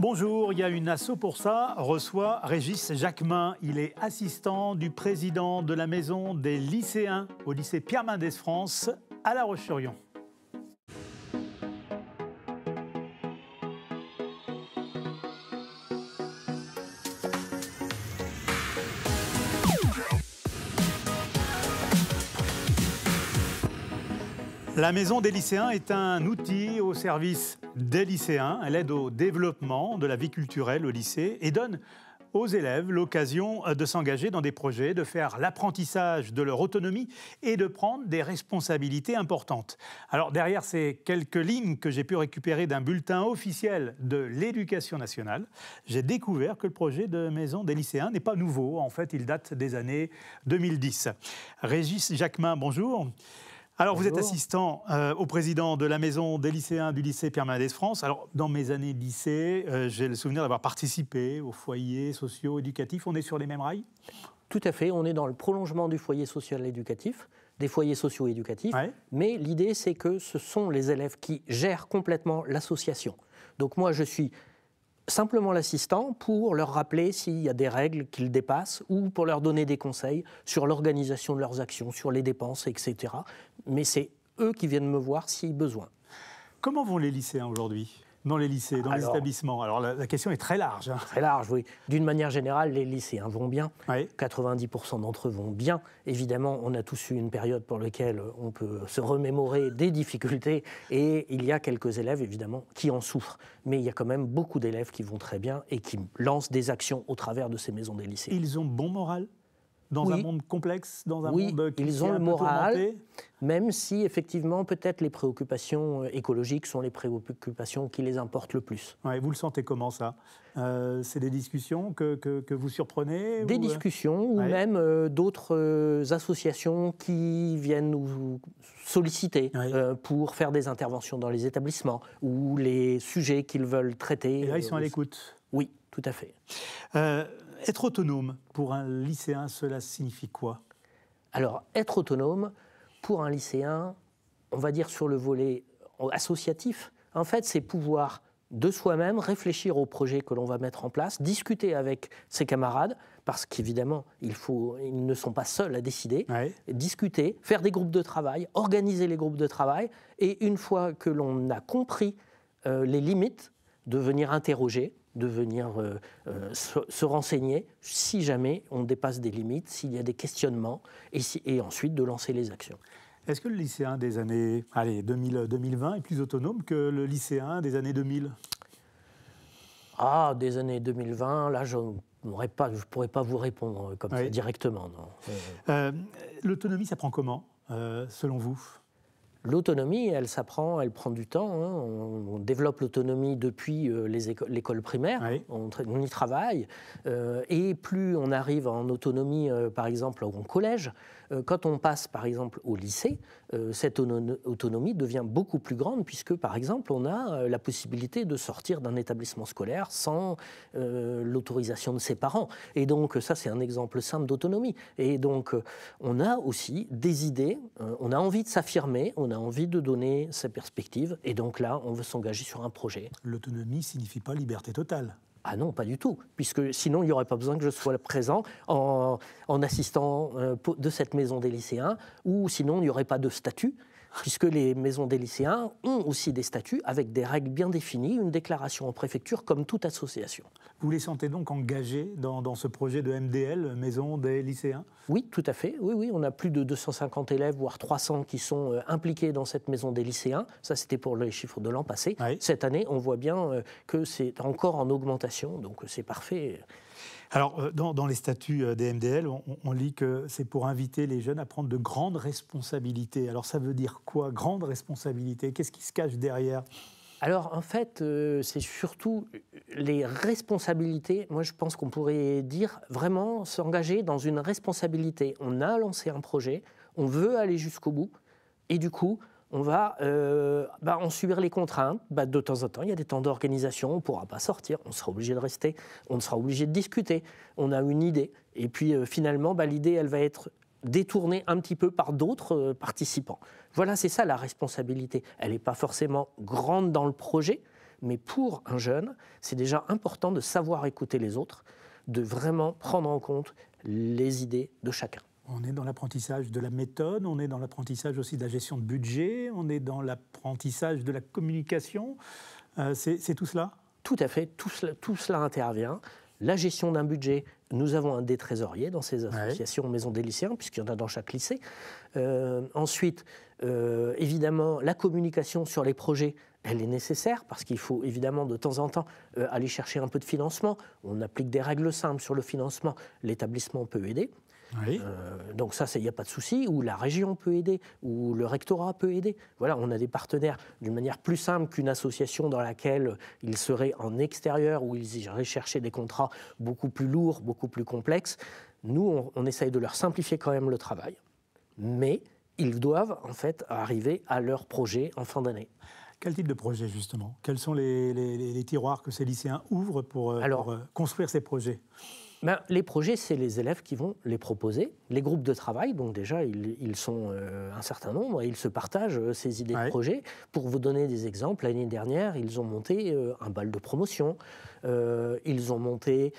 Bonjour, il y a une assaut pour ça, reçoit Régis Jacquemin. Il est assistant du président de la maison des lycéens au lycée Pierre Mendès France à La Roche-sur-Yon. La Maison des lycéens est un outil au service des lycéens. Elle aide au développement de la vie culturelle au lycée et donne aux élèves l'occasion euh, de s'engager dans des projets, de faire l'apprentissage de leur autonomie et de prendre des responsabilités importantes. Alors derrière ces quelques lignes que j'ai pu récupérer d'un bulletin officiel de l'éducation nationale, j'ai découvert que le projet de maison des lycéens n'est pas nouveau. En fait, il date des années 2010. Régis Jacquemin, bonjour. Alors, vous êtes assistant euh, au président de la maison des lycéens du lycée Pierre Mendès France. Alors, dans mes années de lycée, euh, j'ai le souvenir d'avoir participé aux foyers sociaux éducatifs. On est sur les mêmes rails Tout à fait. On est dans le prolongement du foyer social éducatif, des foyers sociaux éducatifs. Mais l'idée, c'est que ce sont les élèves qui gèrent complètement l'association. Donc, moi, je suis simplement l'assistant pour leur rappeler s'il y a des règles qu'ils dépassent ou pour leur donner des conseils sur l'organisation de leurs actions, sur les dépenses, etc. Mais c'est eux qui viennent me voir si besoin. Comment vont les lycéens aujourd'hui dans les lycées, dans les établissements. Alors la, question est très large. Hein. Très large, oui. D'une manière générale, les lycéens vont bien. 90% d'entre eux vont bien. Évidemment, on a tous eu une période pour laquelle on peut se remémorer des difficultés et il y a quelques élèves, évidemment, qui en souffrent. Mais il y a quand même beaucoup d'élèves qui vont très bien et qui lancent des actions au travers de ces maisons des lycées. Ils ont bon moral dans un monde complexe, dans un monde euh, qui ils ont le moral, même si effectivement peut-être les préoccupations euh, écologiques sont les préoccupations qui les importent le plus. Ouais, vous le sentez comment ça euh, C'est des discussions que, que, vous surprenez Des discussions ou même d'autres associations qui viennent nous solliciter pour faire des interventions dans les établissements ou les sujets qu'ils veulent traiter. Et là ils sont à l'écoute. Oui, tout à fait être autonome pour un lycéen, cela signifie quoi Alors, être autonome pour un lycéen, on va dire sur le volet associatif, en fait, c'est pouvoir de soi-même réfléchir au projet que l'on va mettre en place, discuter avec ses camarades, parce qu'évidemment, ils ne sont pas seuls à décider, discuter, faire des groupes de travail, organiser les groupes de travail, et une fois que l'on a compris euh, les limites, de venir interroger, de venir euh, euh, se, renseigner si jamais on dépasse des limites, s'il y a des questionnements, et, et ensuite de lancer les actions. Est-ce que le lycéen des années allez, 2020 est plus autonome que le lycéen des années 2000 Ah, des années 2020, là, je ne pourrais pas vous répondre comme ça directement. Euh, L'autonomie, ça prend comment, euh, selon vous L'autonomie, elle s'apprend, elle prend du temps. Hein. On, développe l'autonomie depuis euh, l'école primaire. On, y travaille. Euh, et plus on arrive en autonomie, euh, par exemple, en collège, euh, quand on passe par exemple au lycée, euh, cette autonomie devient beaucoup plus grande puisque par exemple on a euh, la possibilité de sortir d'un établissement scolaire sans l'autorisation de ses parents. Et donc ça c'est un exemple simple d'autonomie. Et donc on a aussi des idées, on a envie de s'affirmer, on a envie de donner sa perspective et donc là on veut s'engager sur un projet. L'autonomie ne signifie pas liberté totale. Ah non, pas du tout, puisque sinon il n'y aurait pas besoin que je sois présent en, assistant euh, de cette maison des lycéens, ou sinon il n'y aurait pas de statut, puisque les maisons des lycéens ont aussi des statuts avec des règles bien définies, une déclaration en préfecture comme toute association. Vous les sentez donc engagés dans, ce projet de MDL, Maison des lycéens Oui, tout à fait. Oui, on a plus de 250 élèves, voire 300 qui sont euh, impliqués dans cette Maison des lycéens. Ça, c'était pour les chiffres de l'an passé. Cette année, on voit bien euh, que c'est encore en augmentation, donc euh, c'est parfait. Alors, euh, dans, les statuts euh, des MDL, on, lit que c'est pour inviter les jeunes à prendre de grandes responsabilités. Alors, ça veut dire quoi, grande responsabilité Qu'est-ce qui se cache derrière alors en fait, euh, c'est surtout les responsabilités. Moi, je pense qu'on pourrait dire vraiment s'engager dans une responsabilité. On a lancé un projet, on veut aller jusqu'au bout, et du coup, on va euh, bah, en subir les contraintes. Bah, de temps en temps, il y a des temps d'organisation, on ne pourra pas sortir, on sera obligé de rester, on sera obligé de discuter, on a une idée. Et puis euh, finalement, bah, l'idée, elle va être détournée un petit peu par d'autres euh, participants. Voilà, c'est ça la responsabilité. Elle n'est pas forcément grande dans le projet, mais pour un jeune, c'est déjà important de savoir écouter les autres, de vraiment prendre en compte les idées de chacun. On est dans l'apprentissage de la méthode, on est dans l'apprentissage aussi de la gestion de budget, on est dans l'apprentissage de la communication. Euh, c'est tout cela Tout à fait, tout cela, intervient. La gestion d'un budget, nous avons un des trésoriers dans ces associations maisons Maison des lycéens, puisqu'il y en a dans chaque lycée. Euh, ensuite, euh, évidemment, la communication sur les projets, elle est nécessaire parce qu'il faut évidemment de temps en temps aller chercher un peu de financement. On applique des règles simples sur le financement. L'établissement peut aider. Euh, donc ça, il n'y a pas de souci, ou la région peut aider, ou le rectorat peut aider. Voilà, on a des partenaires d'une manière plus simple qu'une association dans laquelle ils seraient en extérieur, où ils iraient chercher des contrats beaucoup plus lourds, beaucoup plus complexes. Nous, on, essaye de leur simplifier quand même le travail, mais ils doivent en fait arriver à leur projet en fin d'année. Quel type de projet, justement Quels sont les, tiroirs que ces lycéens ouvrent pour euh, euh, construire ces projets ben, Les projets, c'est les élèves qui vont les proposer. Les groupes de travail, donc déjà, ils, sont euh, un certain nombre et ils se partagent euh, ces idées de projets. Pour vous donner des exemples, l'année dernière, ils ont monté euh, un bal de promotion, ils ont monté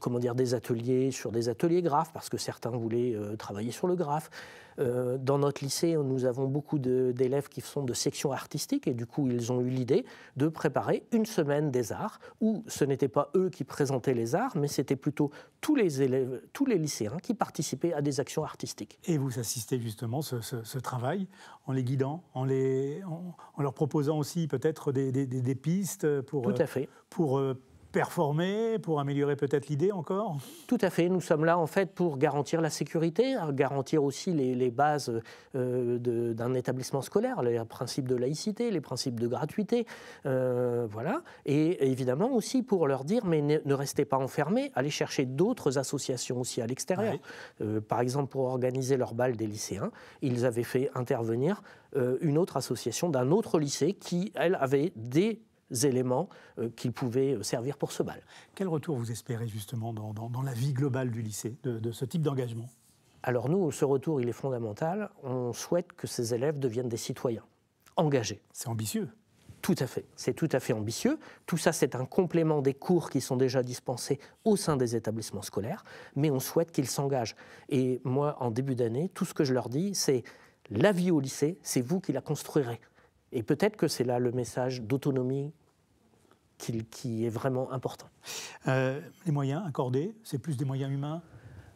comment dire, des ateliers sur des ateliers graphes, parce que certains voulaient travailler sur le graphe. Euh, dans notre lycée, nous avons beaucoup d'élèves qui sont de sections artistiques et du coup, ils ont eu l'idée de préparer une semaine des arts où ce n'était pas eux qui présentaient les arts, mais c'était plutôt tous les élèves, tous les lycéens qui participaient à des actions artistiques. Et vous assistez justement ce, ce, travail en les guidant, en, les, en, leur proposant aussi peut-être des, des, pistes pour, Tout à euh, fait. pour, pour euh, performer, pour améliorer peut-être l'idée encore Tout à fait, nous sommes là en fait pour garantir la sécurité, hein, garantir aussi les, bases euh, d'un établissement scolaire, les principes de laïcité, les principes de gratuité, euh, voilà, et évidemment aussi pour leur dire mais ne, restez pas enfermés, allez chercher d'autres associations aussi à l'extérieur. Euh, par exemple, pour organiser leur bal des lycéens, ils avaient fait intervenir une autre association d'un autre lycée qui, elle, avait des éléments euh, qu'il pouvaient euh, servir pour ce bal. Quel retour vous espérez justement dans, la vie globale du lycée de, de ce type d'engagement Alors nous, ce retour, il est fondamental. On souhaite que ces élèves deviennent des citoyens engagés. C'est ambitieux. Tout à fait, c'est tout à fait ambitieux. Tout ça, c'est un complément des cours qui sont déjà dispensés au sein des établissements scolaires, mais on souhaite qu'ils s'engagent. Et moi, en début d'année, tout ce que je leur dis, c'est la vie au lycée, c'est vous qui la construirez. Et peut-être que c'est là le message d'autonomie qui, est vraiment important. Euh, les moyens accordés, c'est plus des moyens humains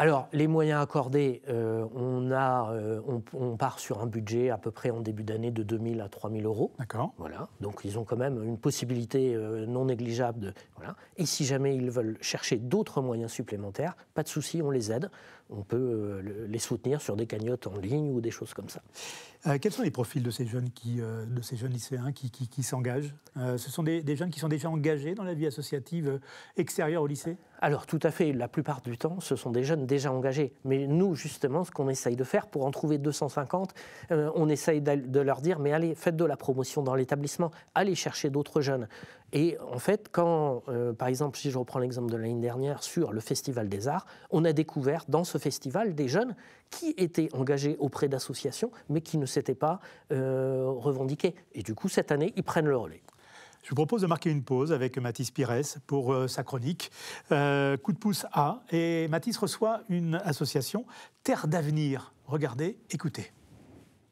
alors, les moyens accordés, euh, on, a, euh, on, part sur un budget à peu près en début d'année de 2 000 à 3 000 euros. D'accord. Voilà. Donc, ils ont quand même une possibilité non négligeable de. Voilà. Et si jamais ils veulent chercher d'autres moyens supplémentaires, pas de souci, on les aide. On peut les soutenir sur des cagnottes en ligne ou des choses comme ça. Euh, quels sont les profils de ces jeunes, qui, euh, de ces jeunes lycéens qui, s'engagent euh, Ce sont des, des, jeunes qui sont déjà engagés dans la vie associative extérieure au lycée Alors tout à fait, la plupart du temps, ce sont des jeunes déjà engagés. Mais nous, justement, ce qu'on essaye de faire, pour en trouver 250, on essaye de leur dire, mais allez, faites de la promotion dans l'établissement, allez chercher d'autres jeunes. Et en fait, quand, par exemple, si je reprends l'exemple de l'année dernière sur le Festival des Arts, on a découvert dans ce festival des jeunes qui étaient engagés auprès d'associations, mais qui ne s'étaient pas euh, revendiqué revendiqués. Et du coup, cette année, ils prennent le relais. Je vous propose de marquer une pause avec Mathis Pires pour euh, sa chronique euh, Coup de pouce A. Et Mathis reçoit une association Terre d'avenir. Regardez, écoutez.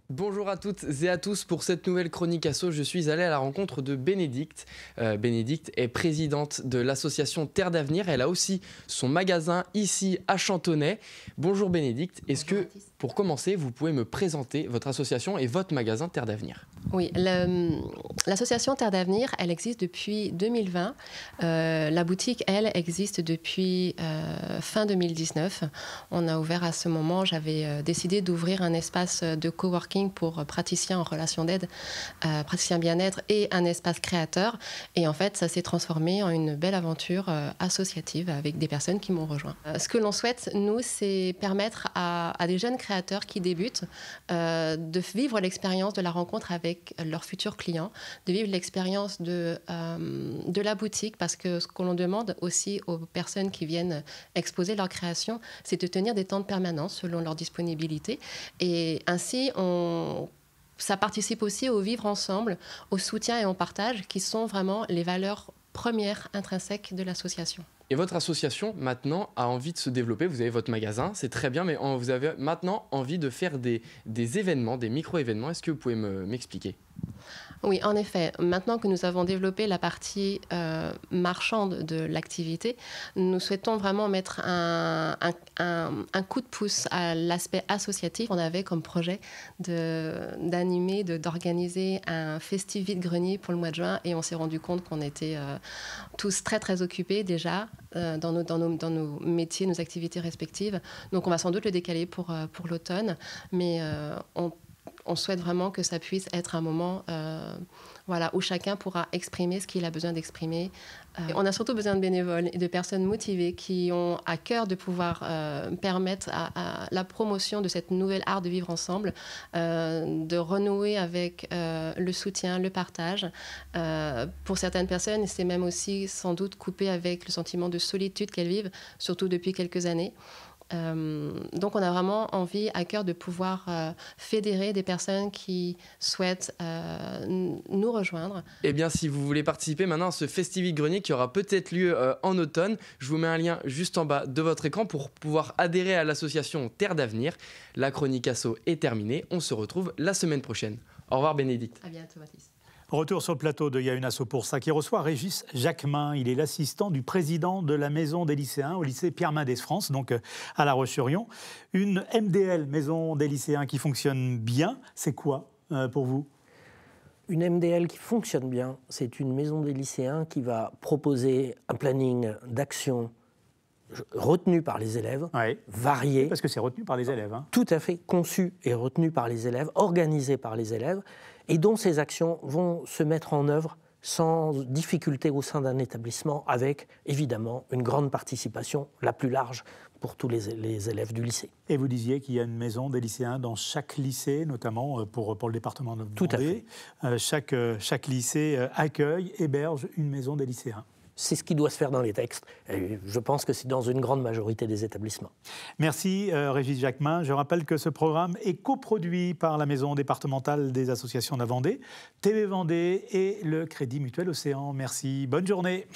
Bonjour à toutes et à tous. Pour cette nouvelle chronique asso, je suis allé à la rencontre de Bénédicte. Euh, Bénédicte est présidente de l'association Terre d'avenir. Elle a aussi son magasin ici à Chantonnay. Bonjour Bénédicte. Est-ce que pour commencer, vous pouvez me présenter votre association et votre magasin Terre d'Avenir. Oui, hum, l'association Terre d'Avenir, elle existe depuis 2020. Euh, la boutique, elle, existe depuis euh, fin 2019. On a ouvert à ce moment, j'avais euh, décidé d'ouvrir un espace de coworking pour praticiens en relation d'aide, praticiens bien-être et un espace créateur. Et en fait, ça s'est transformé en une belle aventure associative avec des personnes qui m'ont rejoint. ce que l'on souhaite, nous, c'est permettre à, à des jeunes créateurs créateurs qui débutent, euh, de vivre l'expérience de la rencontre avec leurs futurs clients, de vivre l'expérience de, euh, de la boutique, parce que ce que l'on demande aussi aux personnes qui viennent exposer leur création, c'est de tenir des temps de permanence selon leur disponibilité. Et ainsi, on ça participe aussi au vivre ensemble, au soutien et au partage, qui sont vraiment les valeurs premières intrinsèques de l'association. Et votre association maintenant a envie de se développer. Vous avez votre magasin, c'est très bien, mais vous avez maintenant envie de faire des, événements, des micro-événements. Est-ce que vous pouvez m'expliquer oui, en effet. Maintenant que nous avons développé la partie euh, marchande de l'activité, nous souhaitons vraiment mettre un, coup de pouce à l'aspect associatif. On avait comme projet d'animer, d'organiser un festival vide-grenier pour le mois de juin et on s'est rendu compte qu'on était euh, tous très très occupés déjà euh, dans, nos, dans, nos, dans, nos, métiers, nos activités respectives. Donc on va sans doute le décaler pour, pour l'automne, mais on on souhaite vraiment que ça puisse être un moment euh, voilà, où chacun pourra exprimer ce qu'il a besoin d'exprimer. Euh, on a surtout besoin de bénévoles et de personnes motivées qui ont à cœur de pouvoir euh, permettre la promotion de cette nouvelle art de vivre ensemble, de renouer avec le soutien, le partage. pour certaines personnes, c'est même aussi sans doute coupé avec le sentiment de solitude qu'elles vivent, surtout depuis quelques années. Euh, donc, on a vraiment envie à cœur de pouvoir euh, fédérer des personnes qui souhaitent euh, nous rejoindre. Eh bien, si vous voulez participer maintenant à ce Festival Grenier qui aura peut-être lieu en automne, je vous mets un lien juste en bas de votre écran pour pouvoir adhérer à l'association Terre d'Avenir. La chronique asso est terminée. On se retrouve la semaine prochaine. Au revoir, Bénédicte. À bientôt, Mathis. Retour sur le plateau de pour ça, qui reçoit Régis Jacquemin. Il est l'assistant du président de la maison des lycéens au lycée Pierre Mendès France, donc euh, à La roche sur Une MDL, maison des lycéens, qui fonctionne bien, c'est quoi euh, pour vous une MDL qui fonctionne bien, c'est une maison des lycéens qui va proposer un planning d'action retenu par les élèves, varié. Parce que c'est retenu par les élèves. Hein. Tout à fait, conçu et retenu par les élèves, organisé par les élèves, et dont ces actions vont se mettre en œuvre sans difficulté au sein d'un établissement, avec évidemment une grande participation, la plus large pour tous les, élèves du lycée. Et vous disiez qu'il y a une maison des lycéens dans chaque lycée, notamment euh, pour, pour le département de Vendée. Tout à fait. Euh, chaque, euh, chaque lycée accueille, héberge une maison des lycéens c'est ce qui doit se faire dans les textes. je pense que c'est dans une grande majorité des établissements. Merci euh, Régis Jacquemin. Je rappelle que ce programme est coproduit par la Maison départementale des associations de la Vendée, TV Vendée et le Crédit Mutuel Océan. Merci. Bonne journée.